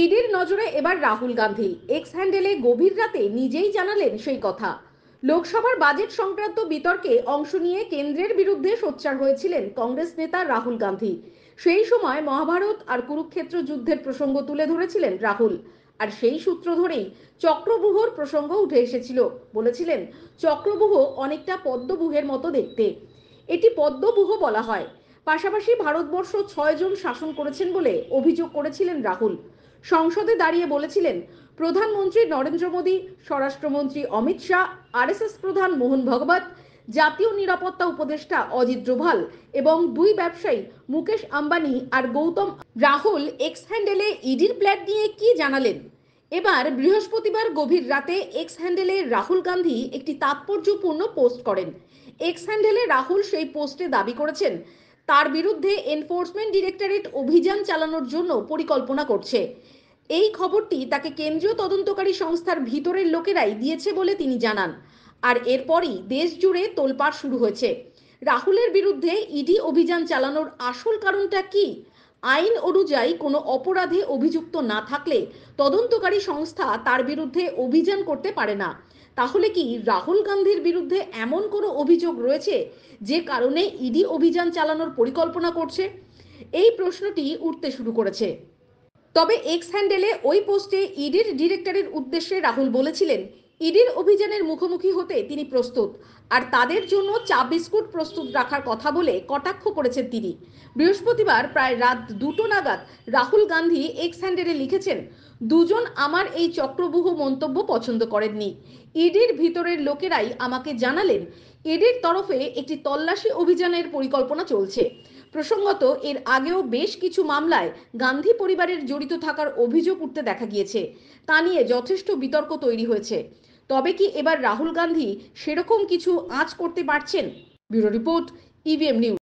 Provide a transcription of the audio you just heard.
ইডির নজরে এবার রাহুল গান্ধী এক্স হ্যান্ডেলে গভীর রাতে নিজেই জানালেন সেই কথা লোকসভার বাজেট সংক্রান্ত বিতর্কে অংশ নিয়ে কেন্দ্রের বিরুদ্ধে সোচ্চার হয়েছিলেন কংগ্রেস নেতা রাহুল গান্ধী সেই সময় মহাভারত আর কুরুক্ষেত্র যুদ্ধের প্রসঙ্গ তুলে ধরেছিলেন রাহুল আর সেই সূত্র ধরেই চক্রবুহর প্রসঙ্গ উঠে এসেছিল বলেছিলেন চক্রবুহ অনেকটা পদ্মবুহের মতো দেখতে এটি পদ্মবুহ বলা হয় পাশাপাশি ভারতবর্ষ ছয়জন শাসন করেছেন বলে অভিযোগ করেছিলেন রাহুল সংসদে দাঁড়িয়ে বলেছিলেন প্রধানমন্ত্রী নরেন্দ্র মোদী স্বরাষ্ট্রমন্ত্রী অমিত শাহ আরএসএস প্রধান মোহন ভগবত জাতীয় নিরাপত্তা উপদেষ্টা অজিত ডোভাল এবং দুই ব্যবসায়ী মুকেশ আম্বানি আর গৌতম রাহুল এক্স হ্যান্ডেলে ইডির প্ল্যাট নিয়ে কি জানালেন এবার বৃহস্পতিবার গভীর রাতে এক্স হ্যান্ডেলে রাহুল গান্ধী একটি তাৎপর্যপূর্ণ পোস্ট করেন এক্স হ্যান্ডেলে রাহুল সেই পোস্টে দাবি করেছেন তার বিরুদ্ধে এনফোর্সমেন্ট ডিরেক্টরেট অভিযান চালানোর জন্য পরিকল্পনা করছে এই খবরটি তাকে কেন্দ্রীয় তদন্তকারী সংস্থার ভিতরের লোকেরাই দিয়েছে বলে তিনি জানান আর এরপরই দেশ জুড়ে তোলপাড় শুরু হয়েছে রাহুলের বিরুদ্ধে ইডি e অভিযান চালানোর আসল কারণটা কি আইন অনুযায়ী কোনো অপরাধে অভিযুক্ত না থাকলে তদন্তকারী সংস্থা তার বিরুদ্ধে অভিযান করতে পারে না তাহলে কি রাহুল গান্ধীর বিরুদ্ধে এমন কোনো অভিযোগ রয়েছে যে কারণে ইডি অভিযান চালানোর পরিকল্পনা করছে এই প্রশ্নটি উঠতে শুরু করেছে তবে এক্স হ্যান্ডেলে ওই পোস্টে ইডির ডিরেক্টরের উদ্দেশ্যে রাহুল বলেছিলেন ইডির অভিযানের মুখোমুখি হতে তিনি প্রস্তুত আর তাদের জন্য চা বিস্কুট প্রস্তুত রাখার কথা বলে কটাক্ষ করেছেন তিনি বৃহস্পতিবার প্রায় রাত দুটো নাগাদ রাহুল গান্ধী এক্স হ্যান্ডেলে লিখেছেন দুজন আমার এই চক্রবুহ মন্তব্য পছন্দ করেননি ইডির ভিতরের লোকেরাই আমাকে জানালেন ইডির তরফে একটি তল্লাশি অভিযানের পরিকল্পনা চলছে প্রসঙ্গত এর আগেও বেশ কিছু মামলায় গান্ধী পরিবারের জড়িত থাকার অভিযোগ উঠতে দেখা গিয়েছে তা নিয়ে যথেষ্ট বিতর্ক তৈরি হয়েছে তবে কি এবার রাহুল গান্ধী সেরকম কিছু আঁচ করতে পারছেন bureau report EVM e news